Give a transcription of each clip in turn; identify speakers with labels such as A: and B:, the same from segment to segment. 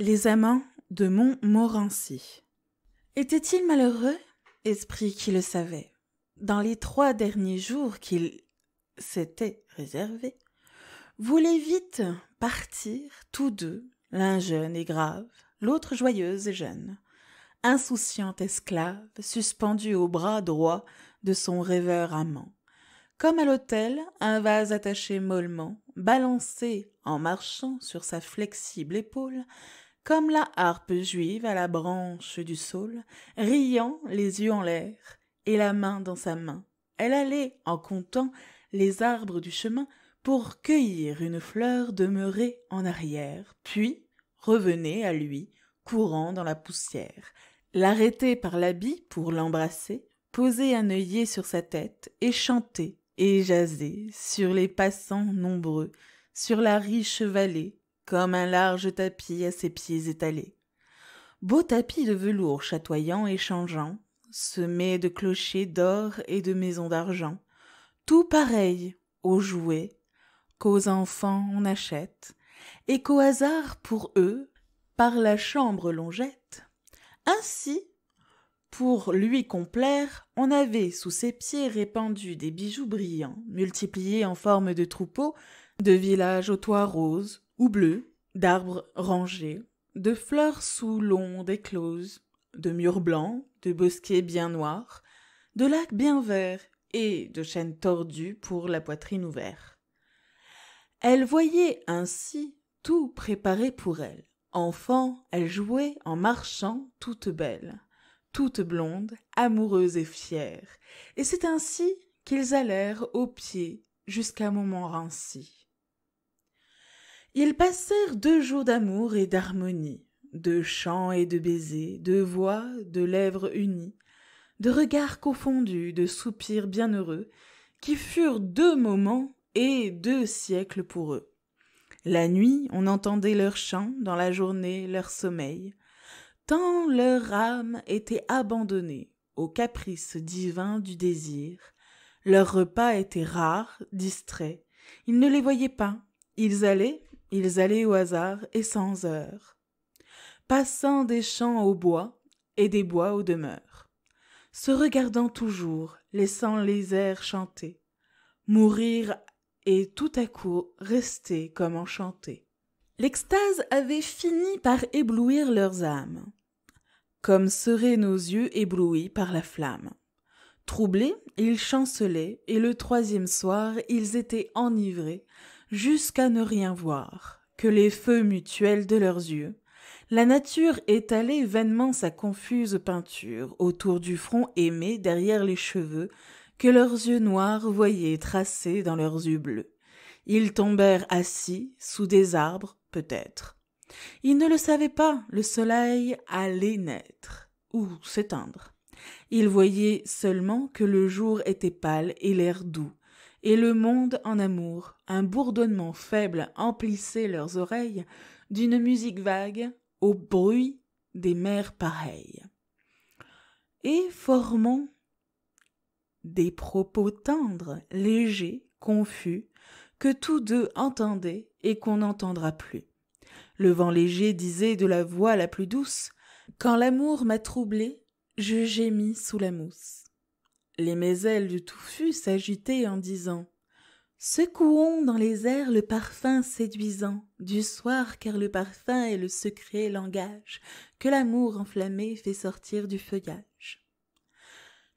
A: Les amants de Montmorency. Était-il malheureux Esprit qui le savait. Dans les trois derniers jours qu'il s'était réservé, voulait vite partir tous deux, l'un jeune et grave, l'autre joyeuse et jeune, insouciante esclave, suspendue au bras droit de son rêveur amant. Comme à l'hôtel, un vase attaché mollement, balancé en marchant sur sa flexible épaule, comme la harpe juive à la branche du saule, riant les yeux en l'air et la main dans sa main. Elle allait, en comptant les arbres du chemin, pour cueillir une fleur demeurée en arrière, puis revenait à lui, courant dans la poussière, l'arrêter par l'habit pour l'embrasser, poser un œillet sur sa tête et chanter et jaser sur les passants nombreux, sur la riche vallée, comme un large tapis à ses pieds étalés. Beau tapis de velours chatoyant et changeant, semé de clochers d'or et de maisons d'argent, tout pareil aux jouets qu'aux enfants on achète, et qu'au hasard pour eux, par la chambre l'on jette. Ainsi, pour lui complaire, on avait sous ses pieds répandus des bijoux brillants, multipliés en forme de troupeaux, de villages aux toits roses, ou bleu, d'arbres rangés, de fleurs sous l'onde éclose, de murs blancs, de bosquets bien noirs, de lacs bien verts et de chênes tordus pour la poitrine ouverte. Elle voyait ainsi tout préparé pour elle. Enfant, elle jouait en marchant toute belle, toute blonde, amoureuse et fière. Et c'est ainsi qu'ils allèrent aux pieds jusqu'à moment rancis. Ils passèrent deux jours d'amour et d'harmonie, de chants et de baisers, de voix, de lèvres unies, de regards confondus, de soupirs bienheureux, qui furent deux moments et deux siècles pour eux. La nuit, on entendait leurs chants, dans la journée, leur sommeil, tant leur âme était abandonnée aux caprices divins du désir. Leurs repas étaient rares, distraits. Ils ne les voyaient pas. Ils allaient, ils allaient au hasard et sans heure, passant des champs aux bois et des bois aux demeures, se regardant toujours, laissant les airs chanter, mourir et tout à coup rester comme enchantés. L'extase avait fini par éblouir leurs âmes, comme seraient nos yeux éblouis par la flamme. Troublés, ils chancelaient, et le troisième soir, ils étaient enivrés, jusqu'à ne rien voir, que les feux mutuels de leurs yeux, la nature étalait vainement sa confuse peinture autour du front aimé derrière les cheveux, que leurs yeux noirs voyaient tracés dans leurs yeux bleus. Ils tombèrent assis, sous des arbres, peut-être. Ils ne le savaient pas, le soleil allait naître, ou s'éteindre. Ils voyaient seulement que le jour était pâle et l'air doux, et le monde en amour, un bourdonnement faible emplissait leurs oreilles d'une musique vague au bruit des mers pareilles. Et formons des propos tendres, légers, confus, que tous deux entendaient et qu'on n'entendra plus. Le vent léger disait de la voix la plus douce Quand l'amour m'a troublé, je gémis sous la mousse. Les méselles du touffu s'agitaient en disant Secouons dans les airs le parfum séduisant du soir, car le parfum est le secret langage que l'amour enflammé fait sortir du feuillage.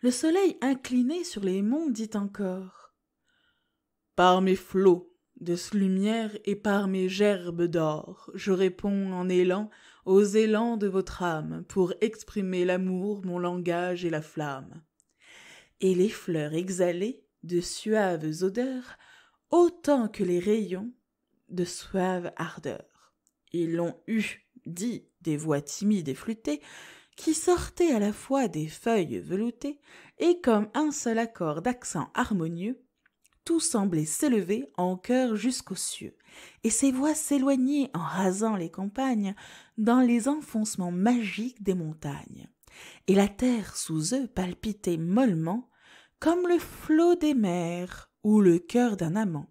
A: Le soleil incliné sur les monts dit encore Par mes flots de lumière et par mes gerbes d'or, je réponds en élan aux élans de votre âme pour exprimer l'amour, mon langage et la flamme et les fleurs exhalaient de suaves odeurs autant que les rayons de suave ardeur. Ils l'ont eu, dit des voix timides et flûtées, qui sortaient à la fois des feuilles veloutées, et comme un seul accord d'accent harmonieux, tout semblait s'élever en chœur jusqu'aux cieux, et ces voix s'éloignaient en rasant les campagnes dans les enfoncements magiques des montagnes. Et la terre sous eux palpitait mollement comme le flot des mers ou le cœur d'un amant.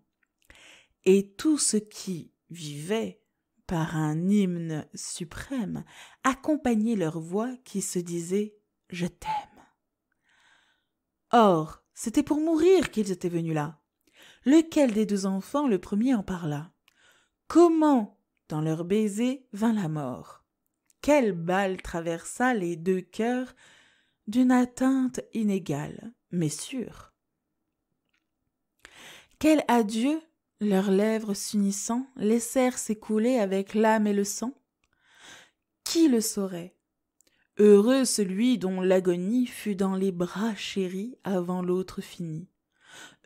A: Et tout ce qui vivait par un hymne suprême accompagnait leur voix qui se disait Je t'aime. Or, c'était pour mourir qu'ils étaient venus là. Lequel des deux enfants le premier en parla Comment, dans leur baiser, vint la mort Quelle balle traversa les deux cœurs d'une atteinte inégale mais sûr Quel adieu leurs lèvres s'unissant laissèrent s'écouler avec l'âme et le sang Qui le saurait Heureux celui dont l'agonie fut dans les bras chéris avant l'autre fini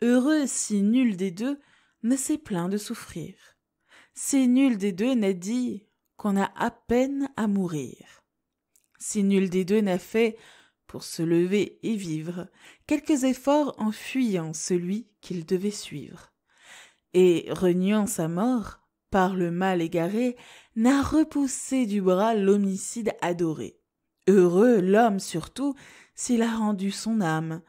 A: Heureux si nul des deux ne s'est plaint de souffrir. Si nul des deux n'a dit qu'on a à peine à mourir. Si nul des deux n'a fait pour se lever et vivre, quelques efforts en fuyant celui qu'il devait suivre. Et, reniant sa mort, par le mal égaré, n'a repoussé du bras l'homicide adoré. Heureux l'homme surtout s'il a rendu son âme,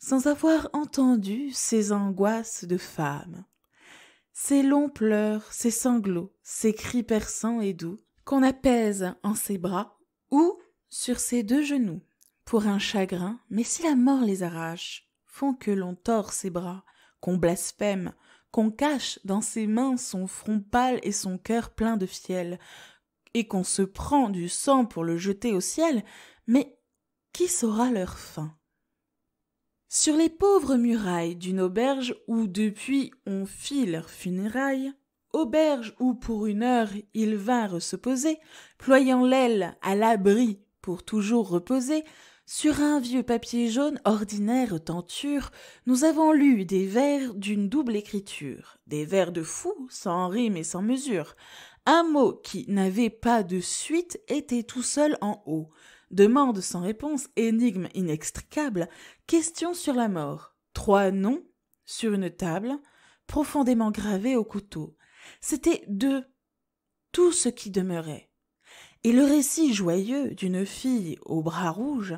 A: sans avoir entendu ses angoisses de femme. Ses longs pleurs, ses sanglots, ses cris perçants et doux, qu'on apaise en ses bras ou sur ses deux genoux pour un chagrin, mais si la mort les arrache, font que l'on tord ses bras, qu'on blasphème, qu'on cache dans ses mains son front pâle et son cœur plein de fiel, et qu'on se prend du sang pour le jeter au ciel, mais qui saura leur fin Sur les pauvres murailles d'une auberge où depuis on fit leurs funérailles, auberge où pour une heure ils vinrent se poser, ployant l'aile à l'abri pour toujours reposer, sur un vieux papier jaune ordinaire tenture, nous avons lu des vers d'une double écriture, des vers de fou, sans rime et sans mesure. Un mot qui n'avait pas de suite était tout seul en haut. Demande sans réponse, énigme inextricable, question sur la mort. Trois noms sur une table, profondément gravés au couteau. C'était deux. Tout ce qui demeurait. Et le récit joyeux d'une fille aux bras rouges,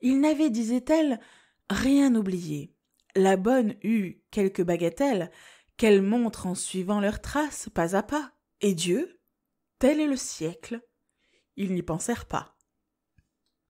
A: il n'avait, disait-elle, rien oublié. La bonne eut quelques bagatelles qu'elle montre en suivant leurs traces pas à pas. Et Dieu Tel est le siècle. Ils n'y pensèrent pas.